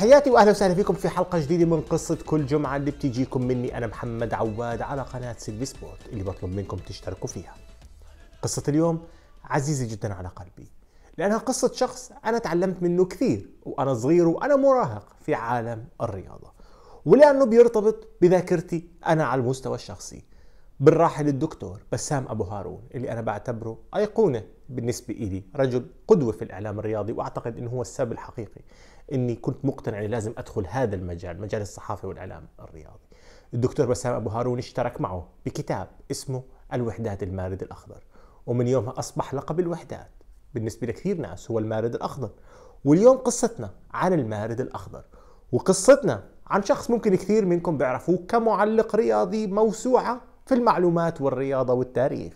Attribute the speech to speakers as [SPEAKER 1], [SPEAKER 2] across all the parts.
[SPEAKER 1] تحياتي واهلا وسهلا فيكم في حلقه جديده من قصه كل جمعه اللي بتجيكم مني انا محمد عواد على قناه سيلفي سبورت اللي بطلب منكم تشتركوا فيها. قصه اليوم عزيزه جدا على قلبي لانها قصه شخص انا تعلمت منه كثير وانا صغير وانا مراهق في عالم الرياضه ولانه بيرتبط بذاكرتي انا على المستوى الشخصي بالراحل الدكتور بسام ابو هارون اللي انا بعتبره ايقونه بالنسبه الي رجل قدوه في الاعلام الرياضي واعتقد انه هو السبب الحقيقي اني كنت مقتنع اني لازم ادخل هذا المجال مجال الصحافه والاعلام الرياضي الدكتور بسام ابو هارون اشترك معه بكتاب اسمه الوحدات المارد الاخضر ومن يومها اصبح لقب الوحدات بالنسبه لكثير ناس هو المارد الاخضر واليوم قصتنا عن المارد الاخضر وقصتنا عن شخص ممكن كثير منكم بيعرفوه كمعلق رياضي موسوعه في المعلومات والرياضه والتاريخ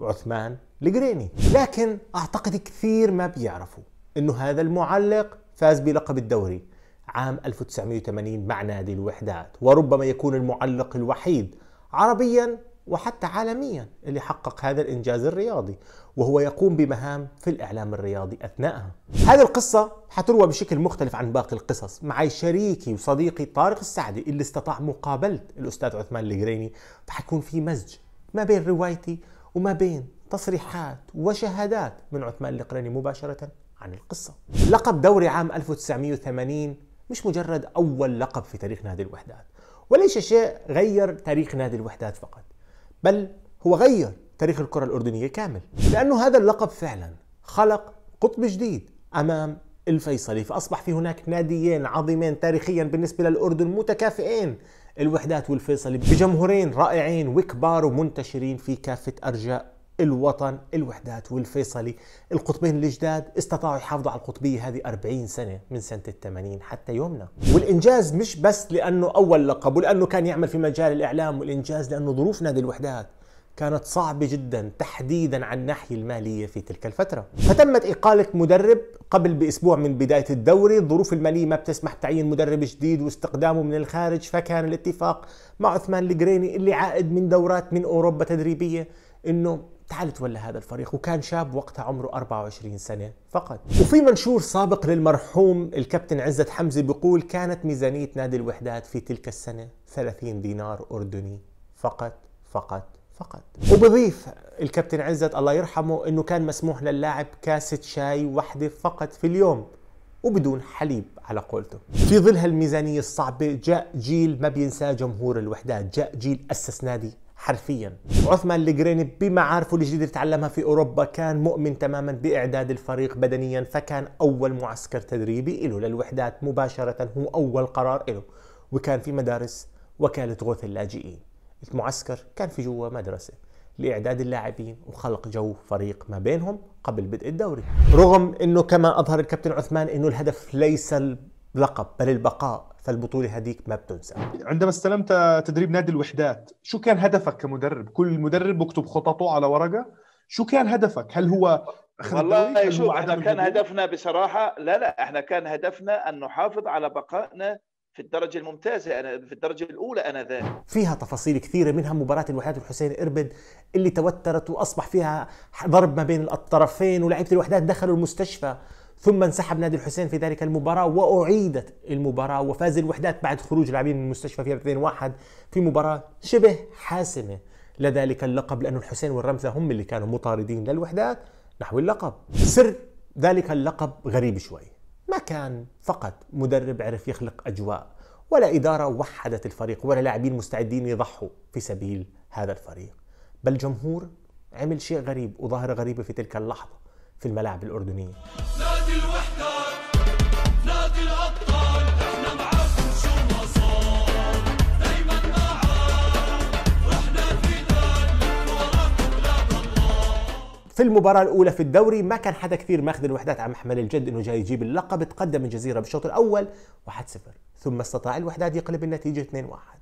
[SPEAKER 1] عثمان القريني لكن اعتقد كثير ما بيعرفوا انه هذا المعلق فاز بلقب الدوري عام 1980 مع نادي الوحدات وربما يكون المعلق الوحيد عربيا وحتى عالميا اللي حقق هذا الانجاز الرياضي وهو يقوم بمهام في الاعلام الرياضي اثناءها. هذه القصه حتروى بشكل مختلف عن باقي القصص معي شريكي وصديقي طارق السعدي اللي استطاع مقابله الاستاذ عثمان الجريني فحيكون في مزج ما بين روايتي وما بين تصريحات وشهادات من عثمان القرني مباشره عن القصة لقب دوري عام 1980 مش مجرد أول لقب في تاريخ نادي الوحدات وليس شيء غير تاريخ نادي الوحدات فقط بل هو غير تاريخ الكرة الأردنية كامل لأنه هذا اللقب فعلا خلق قطب جديد أمام الفيصلي فأصبح في هناك ناديين عظيمين تاريخيا بالنسبة للأردن متكافئين الوحدات والفيصلي بجمهورين رائعين وكبار ومنتشرين في كافة أرجاء الوطن الوحدات والفيصلي القطبين الجداد استطاعوا يحافظوا على القطبية هذه 40 سنة من سنة الثمانين حتى يومنا والإنجاز مش بس لأنه أول لقب ولأنه كان يعمل في مجال الإعلام والإنجاز لأنه ظروف نادي الوحدات كانت صعبة جدا تحديدا عن الناحية المالية في تلك الفترة فتمت إقالة مدرب قبل بأسبوع من بداية الدوري الظروف المالية ما بتسمح بتعيين مدرب جديد واستقدامه من الخارج فكان الاتفاق مع عثمان القريني اللي عائد من دورات من أوروبا تدريبية انه تعال تولى هذا الفريق وكان شاب وقتها عمره 24 سنة فقط وفي منشور سابق للمرحوم الكابتن عزت حمزي بيقول كانت ميزانية نادي الوحدات في تلك السنة 30 دينار أردني فقط فقط فقط وبضيف الكابتن عزت الله يرحمه انه كان مسموح للاعب كاسة شاي واحدة فقط في اليوم وبدون حليب على قولته في ظل هالميزانية الصعبة جاء جيل ما بينساه جمهور الوحدات جاء جيل أسس نادي حرفيا عثمان لجريني بمعارفه الجديدة اللي تعلمها في أوروبا كان مؤمن تماما بإعداد الفريق بدنيا فكان أول معسكر تدريبي له للوحدات مباشرة هو أول قرار له وكان في مدارس وكالة غوث اللاجئين المعسكر كان في جوا مدرسة لإعداد اللاعبين وخلق جو فريق ما بينهم قبل بدء الدوري رغم أنه كما أظهر الكابتن عثمان أنه الهدف ليس لقب بل البقاء فالبطوله هذيك ما بتنسى عندما استلمت تدريب نادي الوحدات شو كان هدفك كمدرب كل مدرب بكتب خططه على ورقه شو كان هدفك هل هو
[SPEAKER 2] والله شوف احنا كان هدفنا بصراحه لا لا احنا كان هدفنا ان نحافظ على بقائنا في الدرجة الممتازة أنا في الدرجة الأولى أنا ذاك
[SPEAKER 1] فيها تفاصيل كثيرة منها مباراة الوحدات والحسين إربد اللي توترت وأصبح فيها ضرب ما بين الطرفين ولاعيبة الوحدات دخلوا المستشفى ثم انسحب نادي الحسين في ذلك المباراة وأعيدت المباراة وفاز الوحدات بعد خروج لاعبين من المستشفى في 2-1 في مباراة شبه حاسمة لذلك اللقب لأن الحسين والرمزة هم اللي كانوا مطاردين للوحدات نحو اللقب سر ذلك اللقب غريب شوي ما كان فقط مدرب عرف يخلق أجواء ولا إدارة وحدت الفريق ولا لاعبين مستعدين يضحوا في سبيل هذا الفريق بل جمهور عمل شيء غريب وظاهرة غريبة في تلك اللحظة في الملاعب الأردنية في المباراة الأولى في الدوري ما كان حدا كثير ماخذ الوحدات عم محمل الجد انه جاي يجيب اللقب تقدم الجزيرة بالشوط الأول 1-0 ثم استطاع الوحدات يقلب النتيجة 2-1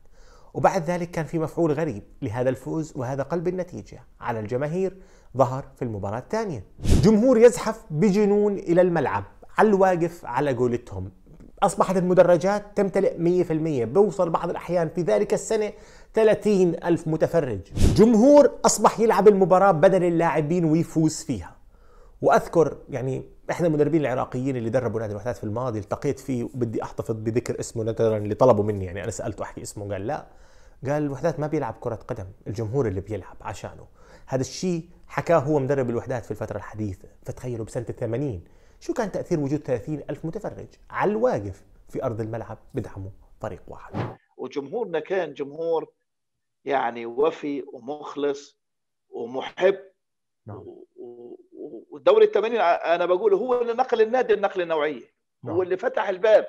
[SPEAKER 1] وبعد ذلك كان في مفعول غريب لهذا الفوز وهذا قلب النتيجة على الجماهير ظهر في المباراة الثانية جمهور يزحف بجنون إلى الملعب على الواقف على قولتهم أصبحت المدرجات تمتلئ 100% بوصل بعض الأحيان في ذلك السنة 30 ألف متفرج جمهور أصبح يلعب المباراة بدل اللاعبين ويفوز فيها وأذكر يعني احد المدربين العراقيين اللي دربوا نادي الوحدات في الماضي التقيت فيه وبدي احتفظ بذكر اسمه نظرا طلبوا مني يعني انا سالته احكي اسمه قال لا قال الوحدات ما بيلعب كره قدم الجمهور اللي بيلعب عشانه هذا الشيء حكاه هو مدرب الوحدات في الفتره الحديثه فتخيلوا بسنه 80 شو كان تاثير وجود 30 الف متفرج على الواقف في ارض الملعب بدعموا فريق واحد
[SPEAKER 2] وجمهورنا كان جمهور يعني وفي ومخلص ومحب نعم. ودوري الثمانين انا بقول هو اللي نقل النادي النقله النوعيه نعم. هو اللي فتح الباب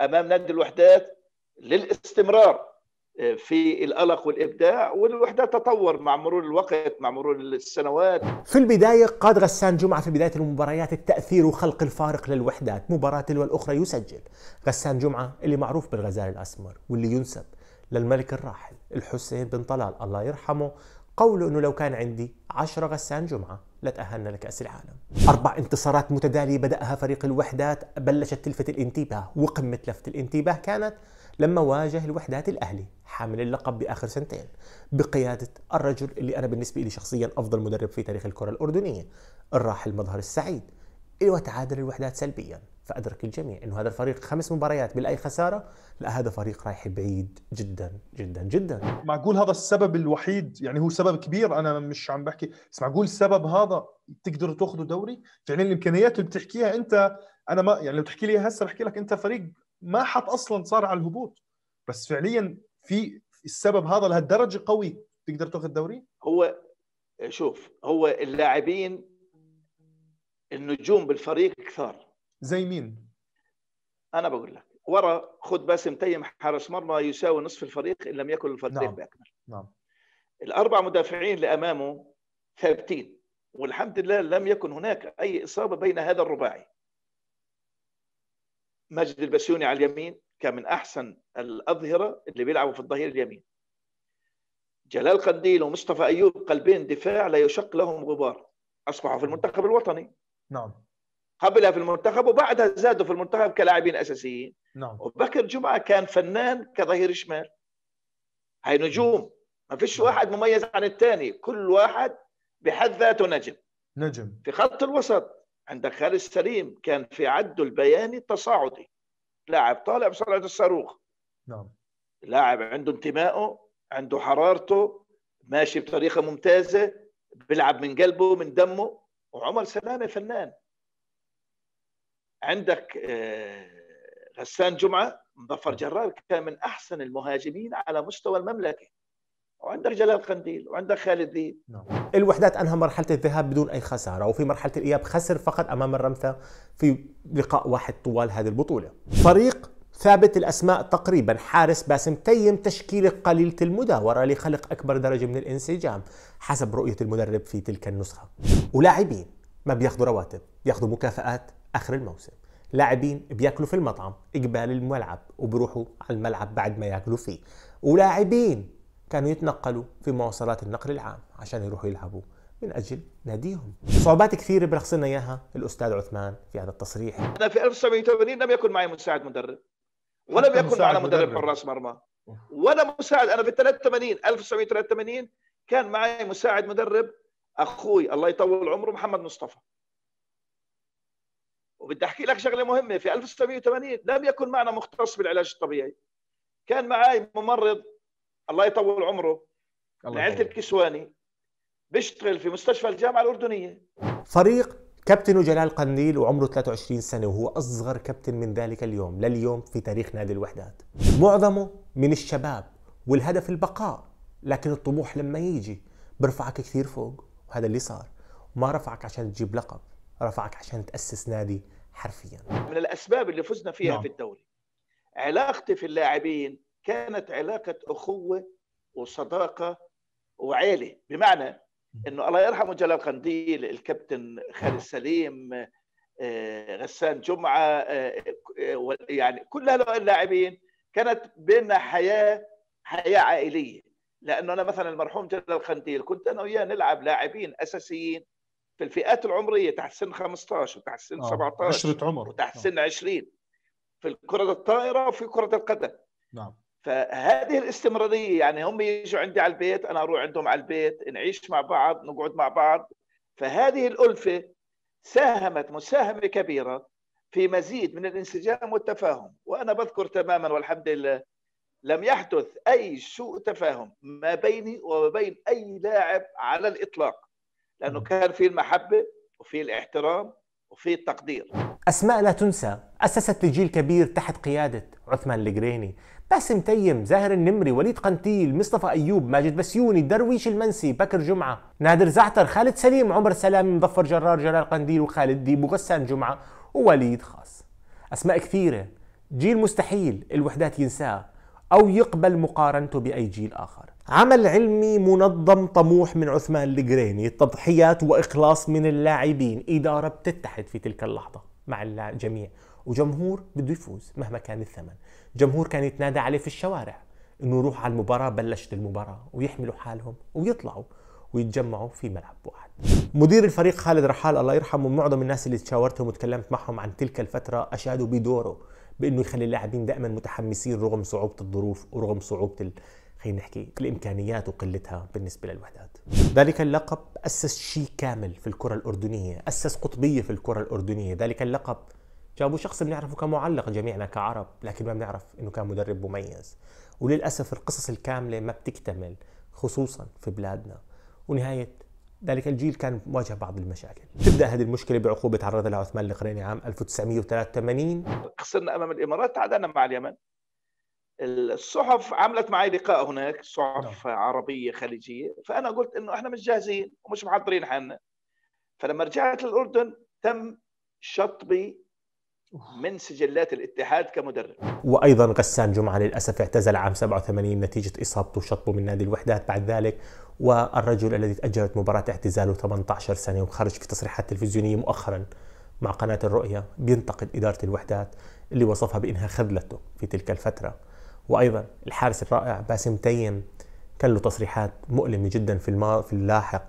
[SPEAKER 2] امام نادي الوحدات للاستمرار آه، في القلق والابداع والوحدات تطور مع مرور الوقت مع مرور السنوات
[SPEAKER 1] في البدايه قاد غسان جمعه في بدايه المباريات التاثير وخلق الفارق للوحدات مباراه تلو الاخرى يسجل غسان جمعه اللي معروف بالغزال الاسمر واللي ينسب للملك الراحل الحسين بن طلال الله يرحمه قوله أنه لو كان عندي عشرة غسان جمعة لتأهلنا لكأس العالم أربع انتصارات متتالية بدأها فريق الوحدات بلشت تلفت الانتباه وقمة لفت الانتباه كانت لما واجه الوحدات الأهلي حامل اللقب بآخر سنتين بقيادة الرجل اللي أنا بالنسبة لي شخصيا أفضل مدرب في تاريخ الكرة الأردنية الراحل مظهر السعيد وتعادل الوحدات سلبياً فادرك الجميع انه هذا الفريق خمس مباريات بلا اي خساره لا هذا فريق رايح بعيد جدا جدا جدا معقول هذا السبب الوحيد يعني هو سبب كبير انا مش عم بحكي بس معقول السبب هذا تقدر تاخذوا دوري
[SPEAKER 2] يعني الامكانيات اللي بتحكيها انت انا ما يعني لو تحكي لي هسه بحكي لك انت فريق ما حط اصلا صار على الهبوط بس فعليا في السبب هذا لهالدرجه قوي تقدر تاخذ دوري هو شوف هو اللاعبين النجوم بالفريق كثار
[SPEAKER 1] زي مين؟
[SPEAKER 2] انا بقول لك ورا خد باسم تيم حارس مرمى يساوي نصف الفريق ان لم يكن الفريق نعم. باكمل نعم الاربع مدافعين اللي امامه ثابتين والحمد لله لم يكن هناك اي اصابه بين هذا الرباعي مجد البسيوني على اليمين كان من احسن الاظهره اللي بيلعبوا في الظهير اليمين جلال قنديل ومصطفى ايوب قلبين دفاع لا يشق لهم غبار اصبحوا في المنتخب الوطني نعم هبلها في المنتخب وبعدها زادوا في المنتخب كلاعبين اساسيين نعم وبكر جمعه كان فنان كظهير شمال هاي نجوم نعم. ما فيش واحد مميز عن الثاني كل واحد بحد ذاته نجم نجم في خط الوسط عندك خالد سليم كان في عده البياني تصاعدي لاعب طالع بسرعه الصاروخ نعم لاعب عنده انتمائه عنده حرارته ماشي بطريقه ممتازه بيلعب من قلبه من دمه وعمر سلامه فنان عندك آه، غسان جمعه مظفر جرار كان من احسن المهاجمين على مستوى المملكه وعندك جلال قنديل وعندك خالد ذيب نعم.
[SPEAKER 1] الوحدات انهى مرحله الذهاب بدون اي خساره وفي مرحله الاياب خسر فقط امام الرمثا في لقاء واحد طوال هذه البطوله فريق ثابت الاسماء تقريبا حارس باسم تيم تشكيله قليله المداوره لخلق اكبر درجه من الانسجام حسب رؤيه المدرب في تلك النسخه ولاعبين ما بياخذوا رواتب بياخذوا مكافآت اخر الموسم لاعبين بياكلوا في المطعم قبال الملعب وبروحوا على الملعب بعد ما ياكلوا فيه ولاعبين كانوا يتنقلوا في مواصلات النقل العام عشان يروحوا يلعبوا من اجل ناديهم. صعوبات كثيره بلخص لنا اياها الاستاذ عثمان في هذا التصريح. انا
[SPEAKER 2] في 1980 لم يكن معي مساعد مدرب
[SPEAKER 1] ولا يكن معنا مدرب حراس
[SPEAKER 2] مرمى ولا مساعد انا في 83 1983 كان معي مساعد مدرب اخوي الله يطول عمره محمد مصطفى وبدي احكي لك شغله مهمه في 1980 لم يكن معنا مختص بالعلاج الطبيعي كان معي ممرض الله يطول عمره من عيله الكسواني بيشتغل في مستشفى الجامعه الاردنيه
[SPEAKER 1] فريق كابتن جلال قنديل وعمره 23 سنة وهو أصغر كابتن من ذلك اليوم لليوم في تاريخ نادي الوحدات معظمه من الشباب والهدف البقاء لكن الطموح لما يجي برفعك كثير فوق وهذا اللي صار ما رفعك عشان تجيب لقب رفعك عشان تأسس نادي
[SPEAKER 2] حرفيا من الأسباب اللي فزنا فيها نعم. في الدوري علاقتي في اللاعبين كانت علاقة أخوة وصداقة وعيلة بمعنى أنه الله يرحمه جلال قنديل الكابتن خالد سليم آه، غسان جمعة آه، يعني كل هؤلاء اللاعبين كانت بيننا حياة حياة عائلية لأنه أنا مثلا المرحوم جلال قنديل كنت أنا وياه نلعب لاعبين أساسيين في الفئات العمريه تحت سن 15 وتحت سن آه. 17 عشره عمر وتحت آه. سن آه. 20 في كره الطائره وفي كره القدم نعم فهذه الاستمراريه يعني هم يجوا عندي على البيت انا اروح عندهم على البيت نعيش مع بعض نقعد مع بعض فهذه الالفه ساهمت مساهمه كبيره في مزيد من الانسجام والتفاهم وانا بذكر تماما والحمد لله لم يحدث اي سوء تفاهم ما بيني وما بين اي لاعب على الاطلاق لانه كان في المحبه وفي الاحترام وفي التقدير
[SPEAKER 1] اسماء لا تنسى اسست لجيل كبير تحت قياده عثمان القريني باسم تيم زاهر النمري وليد قنتيل مصطفى ايوب ماجد بسيوني درويش المنسي بكر جمعه نادر زعتر خالد سليم عمر سلامي مظفر جرار جلال قنديل وخالد ديب وغسان جمعه ووليد خاص اسماء كثيره جيل مستحيل الوحدات ينساه او يقبل مقارنته باي جيل اخر عمل علمي منظم طموح من عثمان الجريني تضحيات وإخلاص من اللاعبين إدارة بتتحد في تلك اللحظة مع الجميع وجمهور بده يفوز مهما كان الثمن جمهور كان يتنادى عليه في الشوارع انه يروح على المباراة بلشت المباراة ويحملوا حالهم ويطلعوا ويتجمعوا في ملعب واحد مدير الفريق خالد رحال الله يرحمه معظم الناس اللي تشاورتهم وتكلمت معهم عن تلك الفترة أشادوا بدوره بأنه يخلي اللاعبين دائما متحمسين رغم صعوبة الظروف ورغم صعوبة خلينا نحكي الامكانيات وقلتها بالنسبه للوحدات. ذلك اللقب اسس شيء كامل في الكره الاردنيه، اسس قطبيه في الكره الاردنيه، ذلك اللقب جابوا شخص بنعرفه كمعلق جميعنا كعرب، لكن ما بنعرف انه كان مدرب مميز. وللاسف القصص الكامله ما بتكتمل خصوصا في بلادنا. ونهايه ذلك الجيل كان مواجه بعض المشاكل تبدا هذه المشكله بعقوبه تعرض لها عثمان القريني عام 1983
[SPEAKER 2] خسرنا امام الامارات تعادلنا مع اليمن الصحف عملت معي لقاء هناك صحف نعم. عربيه خليجيه فانا قلت انه احنا مش جاهزين ومش محضرين حالنا فلما رجعت للاردن تم شطبي من سجلات الاتحاد كمدرب
[SPEAKER 1] وايضا غسان جمعه للاسف اعتزل عام 87 نتيجه اصابته وشطبه من نادي الوحدات بعد ذلك والرجل الذي تاجلت مباراه اعتزاله 18 سنه وخرج في تصريحات تلفزيونيه مؤخرا مع قناه الرؤيه بينتقد اداره الوحدات اللي وصفها بانها خذلته في تلك الفتره وايضا الحارس الرائع باسم تيم كان له تصريحات مؤلمه جدا في الما في اللاحق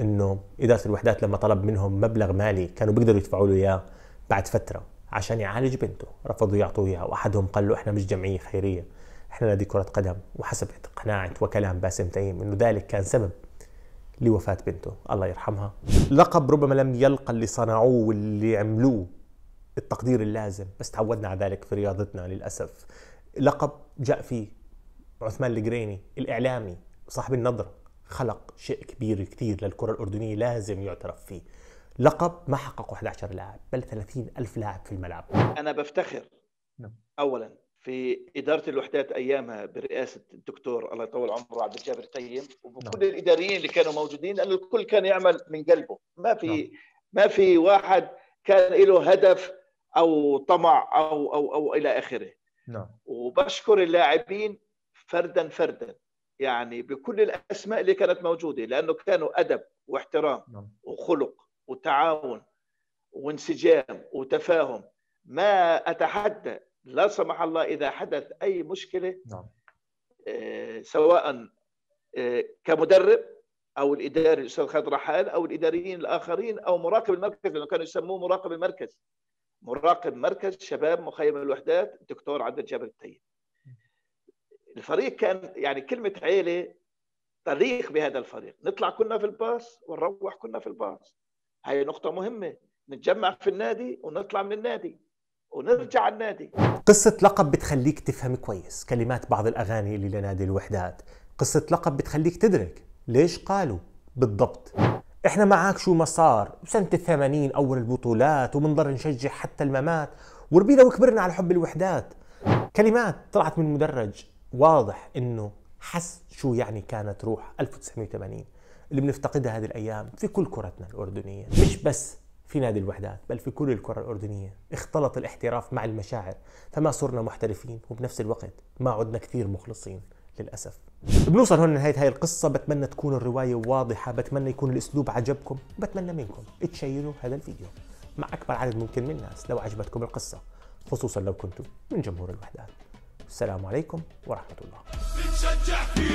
[SPEAKER 1] انه اداره الوحدات لما طلب منهم مبلغ مالي كانوا بيقدروا يدفعوا له اياه بعد فتره عشان يعالج بنته رفضوا يعطوه اياه واحدهم قال له احنا مش جمعيه خيريه احنا نادي كره قدم وحسب قناعه وكلام باسم تيم انه ذلك كان سبب لوفاه بنته الله يرحمها لقب ربما لم يلقى اللي صنعوه واللي عملوه التقدير اللازم بس تعودنا على ذلك في رياضتنا للاسف لقب جاء فيه عثمان القريني الإعلامي صاحب النظرة خلق شيء كبير كثير للكرة الأردنية لازم يعترف فيه لقب ما حققه 11 لاعب بل 30 ألف لاعب في الملعب
[SPEAKER 2] أنا بفتخر نعم. أولا في إدارة الوحدات أيامها برئاسة الدكتور الله يطول عمره عبد الجابر تيم نعم. وبكل الإداريين اللي كانوا موجودين لأنه الكل كان يعمل من قلبه ما في نعم. ما في واحد كان له هدف أو طمع أو أو أو إلى آخره نعم وبشكر اللاعبين فردا فردا يعني بكل الاسماء اللي كانت موجوده لانه كانوا ادب واحترام نعم. وخلق وتعاون وانسجام وتفاهم ما اتحدى لا سمح الله اذا حدث اي مشكله نعم. آه، سواء آه، كمدرب او الاداري الاستاذ خالد رحال او الاداريين الاخرين او مراقب المركز لانه كانوا يسموه مراقب المركز مراقب مركز شباب مخيم الوحدات الدكتور عبد الجبر الطيب الفريق كان يعني كلمه عيله تاريخ بهذا الفريق نطلع كنا في الباص ونروح كنا في الباص هاي نقطة مهمة نتجمع في النادي ونطلع من النادي ونرجع النادي
[SPEAKER 1] قصة لقب بتخليك تفهم كويس كلمات بعض الأغاني اللي لنادي الوحدات قصة لقب بتخليك تدرك ليش قالوا بالضبط احنا معك شو ما صار سنة الثمانين أول البطولات ومنضل نشجع حتى الممات وربينا وكبرنا على حب الوحدات كلمات طلعت من المدرج واضح انه حس شو يعني كانت روح 1980 اللي بنفتقدها هذه الايام في كل كرتنا الاردنيه مش بس في نادي الوحدات بل في كل الكره الاردنيه اختلط الاحتراف مع المشاعر فما صرنا محترفين وبنفس الوقت ما عدنا كثير مخلصين للاسف بنوصل هون لنهايه هاي القصه بتمنى تكون الروايه واضحه بتمنى يكون الاسلوب عجبكم بتمنى منكم تشيروا هذا الفيديو مع اكبر عدد ممكن من الناس لو عجبتكم القصه خصوصا لو كنتم من جمهور الوحدات السلام عليكم ورحمه
[SPEAKER 2] الله